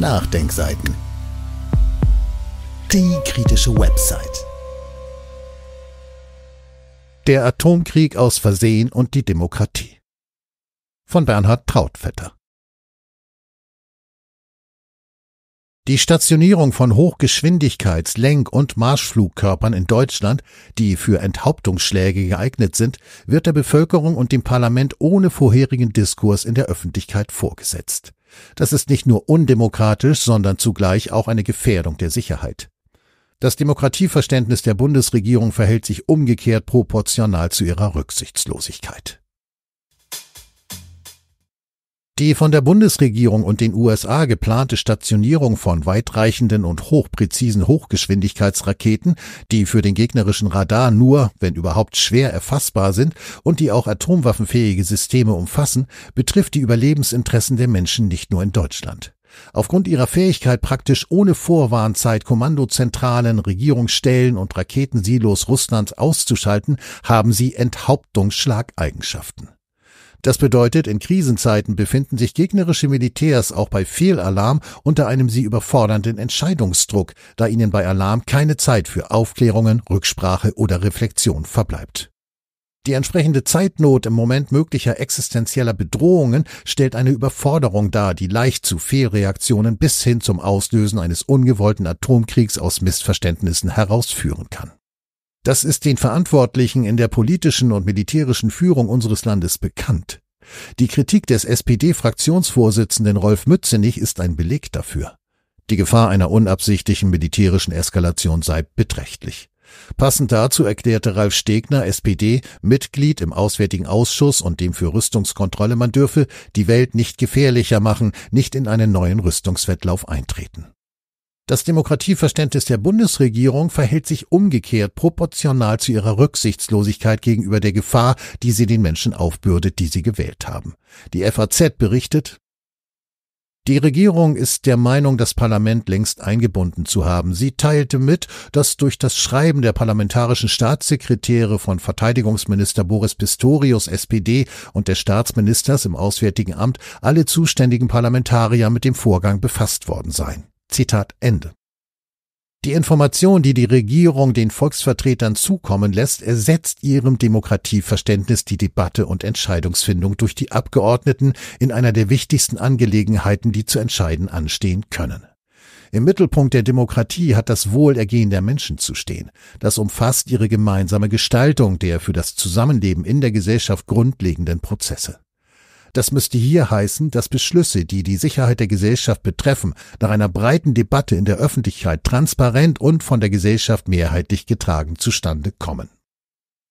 Nachdenkseiten. Die kritische Website. Der Atomkrieg aus Versehen und die Demokratie. Von Bernhard Trautvetter. Die Stationierung von Hochgeschwindigkeits-, Lenk- und Marschflugkörpern in Deutschland, die für Enthauptungsschläge geeignet sind, wird der Bevölkerung und dem Parlament ohne vorherigen Diskurs in der Öffentlichkeit vorgesetzt. Das ist nicht nur undemokratisch, sondern zugleich auch eine Gefährdung der Sicherheit. Das Demokratieverständnis der Bundesregierung verhält sich umgekehrt proportional zu ihrer Rücksichtslosigkeit. Die von der Bundesregierung und den USA geplante Stationierung von weitreichenden und hochpräzisen Hochgeschwindigkeitsraketen, die für den gegnerischen Radar nur, wenn überhaupt, schwer erfassbar sind und die auch atomwaffenfähige Systeme umfassen, betrifft die Überlebensinteressen der Menschen nicht nur in Deutschland. Aufgrund ihrer Fähigkeit, praktisch ohne Vorwarnzeit Kommandozentralen, Regierungsstellen und Raketensilos Russlands auszuschalten, haben sie Enthauptungsschlageigenschaften. Das bedeutet, in Krisenzeiten befinden sich gegnerische Militärs auch bei Fehlalarm unter einem sie überfordernden Entscheidungsdruck, da ihnen bei Alarm keine Zeit für Aufklärungen, Rücksprache oder Reflexion verbleibt. Die entsprechende Zeitnot im Moment möglicher existenzieller Bedrohungen stellt eine Überforderung dar, die leicht zu Fehlreaktionen bis hin zum Auslösen eines ungewollten Atomkriegs aus Missverständnissen herausführen kann. Das ist den Verantwortlichen in der politischen und militärischen Führung unseres Landes bekannt. Die Kritik des SPD-Fraktionsvorsitzenden Rolf Mützenich ist ein Beleg dafür. Die Gefahr einer unabsichtlichen militärischen Eskalation sei beträchtlich. Passend dazu erklärte Ralf Stegner, SPD, Mitglied im Auswärtigen Ausschuss und dem für Rüstungskontrolle, man dürfe die Welt nicht gefährlicher machen, nicht in einen neuen Rüstungswettlauf eintreten. Das Demokratieverständnis der Bundesregierung verhält sich umgekehrt proportional zu ihrer Rücksichtslosigkeit gegenüber der Gefahr, die sie den Menschen aufbürdet, die sie gewählt haben. Die FAZ berichtet, die Regierung ist der Meinung, das Parlament längst eingebunden zu haben. Sie teilte mit, dass durch das Schreiben der parlamentarischen Staatssekretäre von Verteidigungsminister Boris Pistorius SPD und des Staatsministers im Auswärtigen Amt alle zuständigen Parlamentarier mit dem Vorgang befasst worden seien. Zitat Ende. Die Information, die die Regierung den Volksvertretern zukommen lässt, ersetzt ihrem Demokratieverständnis die Debatte und Entscheidungsfindung durch die Abgeordneten in einer der wichtigsten Angelegenheiten, die zu entscheiden anstehen können. Im Mittelpunkt der Demokratie hat das Wohlergehen der Menschen zu stehen. Das umfasst ihre gemeinsame Gestaltung der für das Zusammenleben in der Gesellschaft grundlegenden Prozesse. Das müsste hier heißen, dass Beschlüsse, die die Sicherheit der Gesellschaft betreffen, nach einer breiten Debatte in der Öffentlichkeit transparent und von der Gesellschaft mehrheitlich getragen zustande kommen.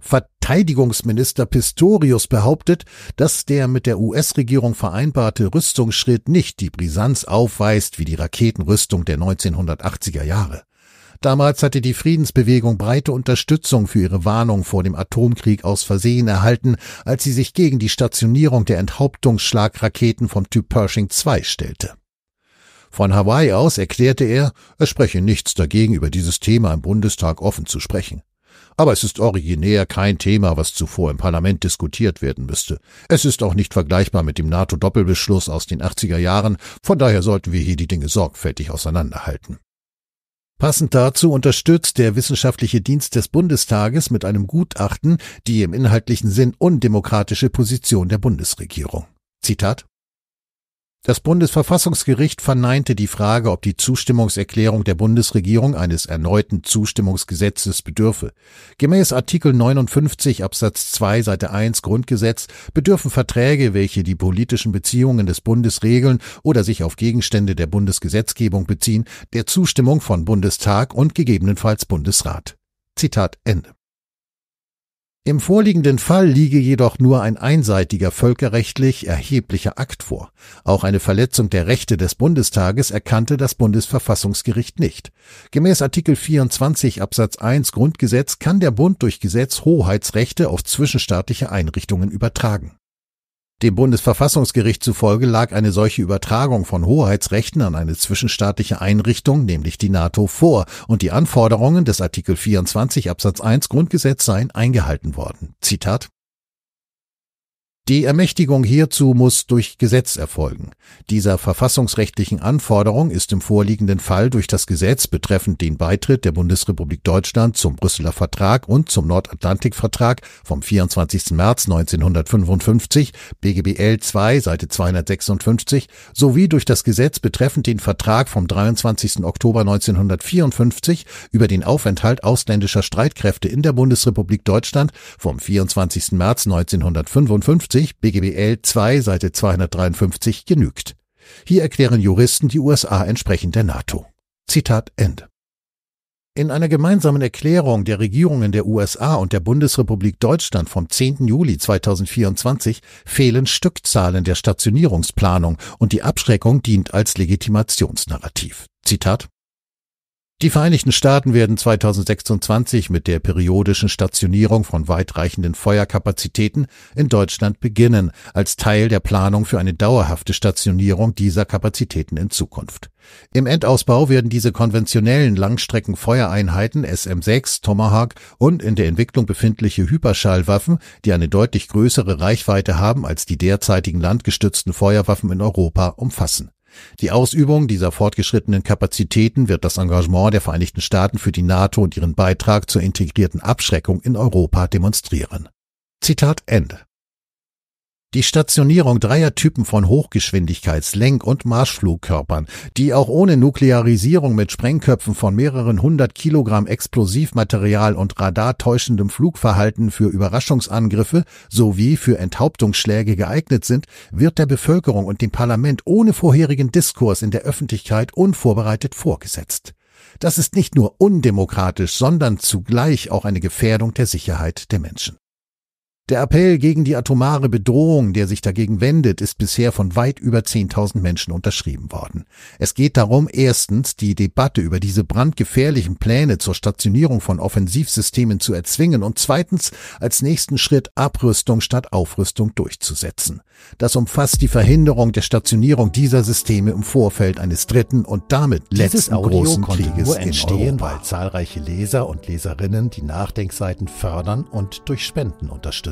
Verteidigungsminister Pistorius behauptet, dass der mit der US-Regierung vereinbarte Rüstungsschritt nicht die Brisanz aufweist wie die Raketenrüstung der 1980er Jahre. Damals hatte die Friedensbewegung breite Unterstützung für ihre Warnung vor dem Atomkrieg aus Versehen erhalten, als sie sich gegen die Stationierung der Enthauptungsschlagraketen vom Typ Pershing II stellte. Von Hawaii aus erklärte er, es spreche nichts dagegen, über dieses Thema im Bundestag offen zu sprechen. Aber es ist originär kein Thema, was zuvor im Parlament diskutiert werden müsste. Es ist auch nicht vergleichbar mit dem NATO-Doppelbeschluss aus den 80er Jahren, von daher sollten wir hier die Dinge sorgfältig auseinanderhalten. Passend dazu unterstützt der Wissenschaftliche Dienst des Bundestages mit einem Gutachten die im inhaltlichen Sinn undemokratische Position der Bundesregierung. Zitat das Bundesverfassungsgericht verneinte die Frage, ob die Zustimmungserklärung der Bundesregierung eines erneuten Zustimmungsgesetzes bedürfe. Gemäß Artikel 59 Absatz 2 Seite 1 Grundgesetz bedürfen Verträge, welche die politischen Beziehungen des Bundes regeln oder sich auf Gegenstände der Bundesgesetzgebung beziehen, der Zustimmung von Bundestag und gegebenenfalls Bundesrat. Zitat Ende. Im vorliegenden Fall liege jedoch nur ein einseitiger völkerrechtlich erheblicher Akt vor. Auch eine Verletzung der Rechte des Bundestages erkannte das Bundesverfassungsgericht nicht. Gemäß Artikel 24 Absatz 1 Grundgesetz kann der Bund durch Gesetz Hoheitsrechte auf zwischenstaatliche Einrichtungen übertragen dem Bundesverfassungsgericht zufolge lag eine solche Übertragung von Hoheitsrechten an eine zwischenstaatliche Einrichtung, nämlich die NATO, vor und die Anforderungen des Artikel 24 Absatz 1 Grundgesetz seien eingehalten worden. Zitat die Ermächtigung hierzu muss durch Gesetz erfolgen. Dieser verfassungsrechtlichen Anforderung ist im vorliegenden Fall durch das Gesetz betreffend den Beitritt der Bundesrepublik Deutschland zum Brüsseler Vertrag und zum Nordatlantikvertrag vom 24. März 1955 BGBL 2 Seite 256 sowie durch das Gesetz betreffend den Vertrag vom 23. Oktober 1954 über den Aufenthalt ausländischer Streitkräfte in der Bundesrepublik Deutschland vom 24. März 1955 250 BGBL 2 Seite 253 genügt. Hier erklären Juristen die USA entsprechend der NATO. Zitat Ende. In einer gemeinsamen Erklärung der Regierungen der USA und der Bundesrepublik Deutschland vom 10. Juli 2024 fehlen Stückzahlen der Stationierungsplanung und die Abschreckung dient als Legitimationsnarrativ. Zitat die Vereinigten Staaten werden 2026 mit der periodischen Stationierung von weitreichenden Feuerkapazitäten in Deutschland beginnen, als Teil der Planung für eine dauerhafte Stationierung dieser Kapazitäten in Zukunft. Im Endausbau werden diese konventionellen Langstreckenfeuereinheiten SM6, Tomahawk und in der Entwicklung befindliche Hyperschallwaffen, die eine deutlich größere Reichweite haben als die derzeitigen landgestützten Feuerwaffen in Europa, umfassen. Die Ausübung dieser fortgeschrittenen Kapazitäten wird das Engagement der Vereinigten Staaten für die NATO und ihren Beitrag zur integrierten Abschreckung in Europa demonstrieren. Zitat Ende. Die Stationierung dreier Typen von Hochgeschwindigkeits-, Lenk- und Marschflugkörpern, die auch ohne Nuklearisierung mit Sprengköpfen von mehreren hundert Kilogramm Explosivmaterial und radartäuschendem Flugverhalten für Überraschungsangriffe sowie für Enthauptungsschläge geeignet sind, wird der Bevölkerung und dem Parlament ohne vorherigen Diskurs in der Öffentlichkeit unvorbereitet vorgesetzt. Das ist nicht nur undemokratisch, sondern zugleich auch eine Gefährdung der Sicherheit der Menschen. Der Appell gegen die atomare Bedrohung, der sich dagegen wendet, ist bisher von weit über 10.000 Menschen unterschrieben worden. Es geht darum, erstens die Debatte über diese brandgefährlichen Pläne zur Stationierung von Offensivsystemen zu erzwingen und zweitens als nächsten Schritt Abrüstung statt Aufrüstung durchzusetzen. Das umfasst die Verhinderung der Stationierung dieser Systeme im Vorfeld eines dritten und damit Dieses letzten Audio großen Krieges nur entstehen, weil zahlreiche Leser und Leserinnen die Nachdenkseiten fördern und durch Spenden unterstützen